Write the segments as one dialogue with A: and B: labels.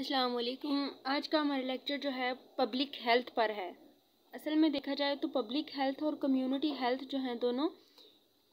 A: अस्सलाम वालेकुम आज का हमारा लेक्चर जो है पब्लिक हेल्थ पर है असल में देखा जाए तो पब्लिक हेल्थ और कम्युनिटी हेल्थ जो हैं दोनों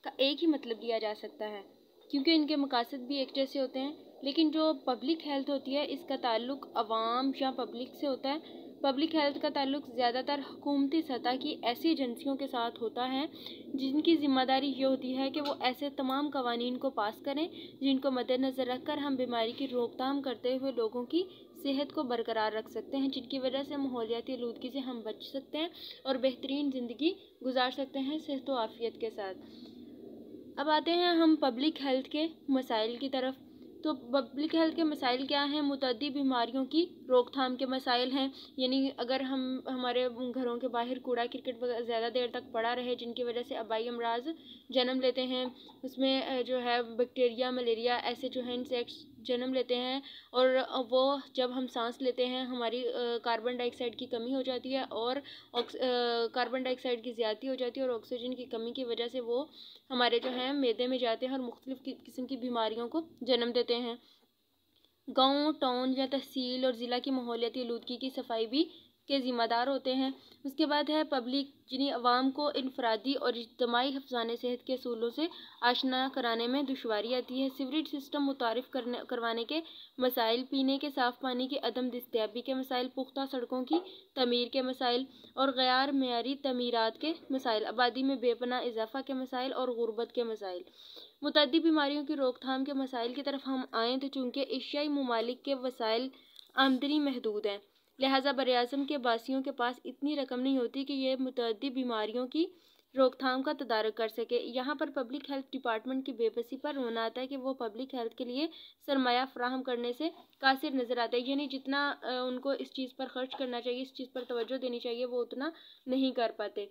A: का एक ही मतलब लिया जा सकता है क्योंकि इनके मकासद भी एक जैसे होते हैं लेकिन जो पब्लिक हेल्थ होती है इसका ताल्लुक अवाम या पब्लिक से होता है पब्लिक हेल्थ का ताल्लुक ज़्यादातर हुकूमती सतह की ऐसी एजेंसियों के साथ होता है जिनकी ज़िम्मेदारी ये होती है कि वो ऐसे तमाम कवानीन को पास करें जिनको मद्देनज़र रख कर हम बीमारी की रोकथाम करते हुए लोगों की सेहत को बरकरार रख सकते हैं जिनकी वजह से माहौलियाती आलूदगी से हम बच सकते हैं और बेहतरीन ज़िंदगी गुजार सकते हैं सेहत व आफियत के साथ अब आते हैं हम पब्लिक हेल्थ के मसाइल की तरफ तो पब्लिक हेल्थ के मसाइल क्या हैं मुतदी बीमारियों की रोकथाम के मसाइल हैं यानी अगर हम हमारे घरों के बाहर कूड़ा क्रिकेट ज़्यादा देर तक पड़ा रहे जिनकी वजह से आबाई अमराज जन्म लेते हैं उसमें जो है बैक्टीरिया मलेरिया ऐसे जो है इंसेक्ट्स जन्म लेते हैं और वो जब हम सांस लेते हैं हमारी कार्बन डाइऑक्साइड की कमी हो जाती है और कार्बन डाइऑक्साइड की ज़्यादा हो जाती है और ऑक्सीजन की कमी की वजह से वो हमारे जो हैं मैदे में जाते हैं और मुख्तलिफ़ किस्म की बीमारियों को जन्म देते हैं गाँव टाउन या तहसील और ज़िला की माहौलियाती आलूदगी की सफाई भी के ज़िम्मेदार होते हैं उसके बाद है पब्लिक जिन्हें आवाम को इनफरादी और इजतमाही हफ्जान सेहत के असूलों से आशना कराने में दुशारी आती है सिवरेज सिस्टम मुतारफ़ करने करवाने के मसाइल पीने के साफ़ पानी की अदम दस्तियाबी के मसाइल पुख्ता सड़कों की तमीर के मसाइल और गैर मीरी तमीरत के मसाइल आबादी में बेपना इजाफा के मसाइल और गुरबत के मसाइल मतदी बीमारियों की रोकथाम के मसाइल की तरफ हम आएँ तो चूँकि एशियाई ममालिक के वसाइल आमदनी महदूद हैं लिहाजा अजम के बासियों के पास इतनी रकम नहीं होती कि यह मुतद बीमारियों की रोकथाम का तदारक कर सके यहाँ पर पब्लिक हेल्थ डिपार्टमेंट की बेबसी पर रोना आता है कि वो पब्लिक हेल्थ के लिए सरमाया फराहम करने से कासिर नज़र आता है यानी जितना उनको इस चीज़ पर खर्च करना चाहिए इस चीज़ पर तोज्जो देनी चाहिए वो उतना नहीं कर पाते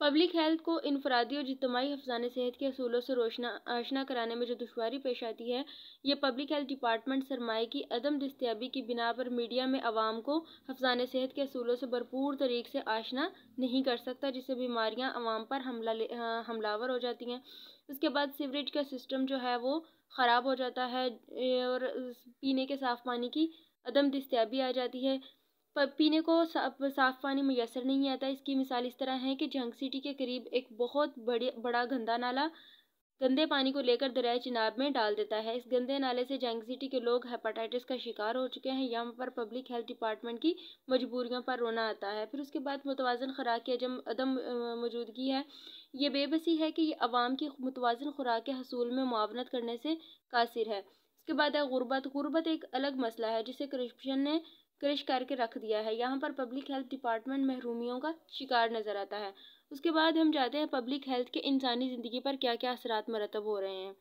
A: पब्लिक हेल्थ को इनफरादी और जितमाही हफ्जान सेहत के असूलों से रोशना आशना कराने में जो दुशारी पेश आती है ये पब्लिक हेल्थ डिपार्टमेंट सरमाए की अदम दस्तियाबी की बिना पर मीडिया में आवाम को हफ्जान सेहत के असूलों से भरपूर तरीक़े से आशना नहीं कर सकता जिससे बीमारियाँ आवाम पर हमला हमलावर हो जाती हैं उसके बाद सीवरेज का सिस्टम जो है वो ख़राब हो जाता है और पीने के साफ़ पानी की अदम दस्तियाबी आ जाती है पीने को साफ़ पानी मैसर नहीं आता इसकी मिसाल इस तरह है कि जंग सिटी के करीब एक बहुत बड़े बड़ा गंदा नाला गंदे पानी को लेकर दरिया चिनाब में डाल देता है इस गंदे नाले से जंग सिटी के लोग हेपाटाइटिस का शिकार हो चुके हैं यहाँ पर पब्लिक हेल्थ डिपार्टमेंट की मजबूरियों पर रोना आता है फिर उसके बाद मुतवाजन खुराक की अजम अदम मौजूदगी है ये बेबसी है कि ये आवाम की मुतवाजन खुराक के हसूल में मुआवनत करने से कासिर है उसके बाद है गुर्बत गुर्बत एक अलग मसला है जिसे करप्शन ने क्रश करके रख दिया है यहाँ पर पब्लिक हेल्थ डिपार्टमेंट महरूमियों का शिकार नज़र आता है उसके बाद हम जाते हैं पब्लिक हेल्थ के इंसानी ज़िंदगी पर क्या क्या असरात मरतब हो रहे हैं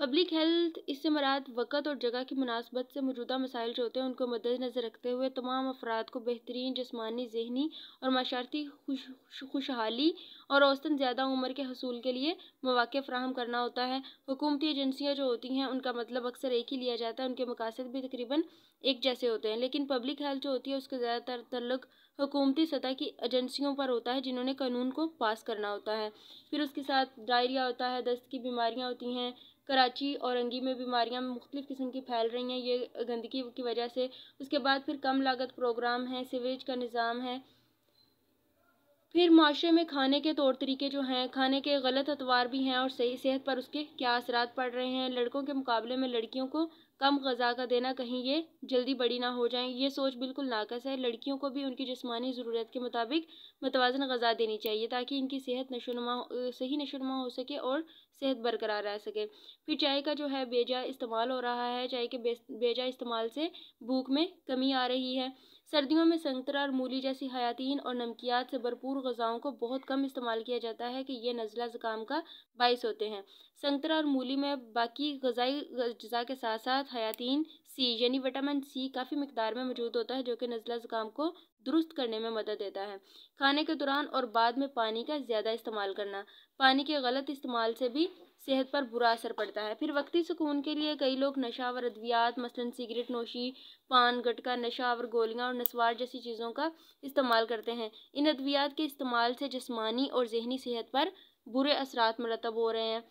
A: पब्लिक हेल्थ इससे मराद वक़्त और जगह की मुनासबत से मौजूदा मसाइल जो होते हैं उनको मद्दनज़र रखते हुए तमाम अफराद को बेहतरीन जस्मानी जहनी और माशारती खुश खुशहाली और औसतन ज़्यादा उम्र के हसूल के लिए मौाक़े फ्राहम करना होता है हुकूमती एजेंसियाँ जो होती हैं उनका मतलब अक्सर एक ही लिया जाता है उनके मकासद भी तकरीबन एक जैसे होते हैं लेकिन पब्लिक हेल्थ जो होती है उसका ज़्यादातर तल्लक हुकूमती सतह की एजेंसियों पर होता है जिन्होंने कानून को पास करना होता है फिर उसके साथ डायरिया होता है दस्त की बीमारियाँ होती हैं कराची औरंगी में बीमारियाँ मुख्तलिफ़ किस्म की फैल रही हैं ये गंदगी की वजह से उसके बाद फिर कम लागत प्रोग्राम है सीवेज का निज़ाम है फिर माशरे में खाने के तौर तरीके जो हैं खाने के गलत अतवार भी हैं और सही सेहत पर उसके क्या असरात पड़ रहे हैं लड़कों के मुकाबले में लड़कियों को कम गज़ा का देना कहीं ये जल्दी बड़ी ना हो जाए ये सोच बिल्कुल नाकस है लड़कियों को भी उनकी जिसमानी ज़रूरत के मुताबिक मतवाजन गज़ा देनी चाहिए ताकि इनकी सेहत नशोनमा सही नशोनमा हो सके और सेहत बरकरार रह सके फिर चाय का जो है बेजा इस्तेमाल हो रहा है चाय के बेजा इस्तेमाल से भूख में कमी आ रही है सर्दियों में संतरा और मूली जैसी हयातीन और नमकियात से भरपूर गज़ाओं को बहुत कम इस्तेमाल किया जाता है कि ये नज़ला ज़ुकाम का बायस होते हैं संतरा और मूली में बाकी गजाई गजा के साथ साथ हयातीन सी यानी विटामिन सी काफ़ी मकदार में मौजूद होता है जो कि नज़ला ज़ुकाम को दुरुस्त करने में मदद देता है खाने के दौरान और बाद में पानी का ज़्यादा इस्तेमाल करना पानी के गलत इस्तेमाल से भी सेहत पर बुरा असर पड़ता है फिर वक्ती सुकून के लिए कई लोग नशा और अद्वियात मसलन सिगरेट नोशी पान गटका नशा और गोलियाँ और नसवार जैसी चीज़ों का इस्तेमाल करते हैं इन अद्वियात के इस्तेमाल से जिसमानी और जहनी सेहत पर बुरे असरात मरतब हो रहे हैं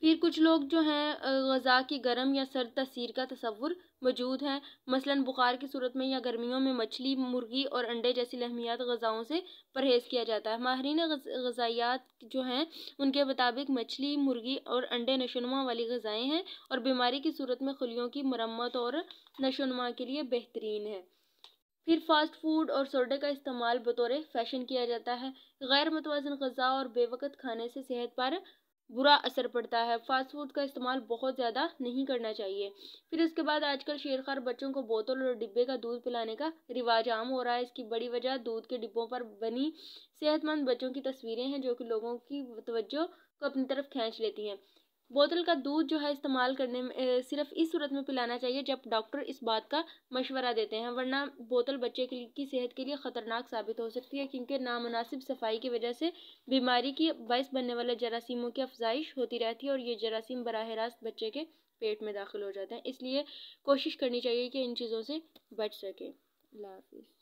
A: फिर कुछ लोग जो हैं गज़ा की गर्म या सर्द तसीर का तस्वुर मौजूद है मसलन बुखार की सूरत में या गर्मियों में मछली मुर्गी और अंडे जैसी लहमियात गज़ाओं से परहेज़ किया जाता है माहरीन गज़ायात जो हैं उनके मुताबिक मछली मुर्गी और अंडे नशोनुमा वाली गज़ाएँ हैं और बीमारी की सूरत में खुलियों की मरम्मत और नशोनुमा के लिए बेहतरीन है फिर फास्ट फूड और सोडे का इस्तेमाल बतौर फैशन किया जाता है गैर मतवाजन गज़ा और बेवकत खाने से सेहत पर बुरा असर पड़ता है फास्ट फूड का इस्तेमाल बहुत ज़्यादा नहीं करना चाहिए फिर इसके बाद आजकल शेरखार बच्चों को बोतल और डिब्बे का दूध पिलाने का रिवाज आम हो रहा है इसकी बड़ी वजह दूध के डिब्बों पर बनी सेहतमंद बच्चों की तस्वीरें हैं जो कि लोगों की तवज्जो को अपनी तरफ खींच लेती हैं बोतल का दूध जो है इस्तेमाल करने में सिर्फ इस सूरत में पिलाना चाहिए जब डॉक्टर इस बात का मशवरा देते हैं वरना बोतल बच्चे की सेहत के लिए ख़तरनाक साबित हो सकती है क्योंकि नामनासिब सफाई की वजह से बीमारी की बायस बनने वाले जरासीमों की अफजाइश होती रहती है और ये जरासीम बरह रास्त बच्चे के पेट में दाखिल हो जाते हैं इसलिए कोशिश करनी चाहिए कि इन चीज़ों से बच सकें अल्लाह हाफिज़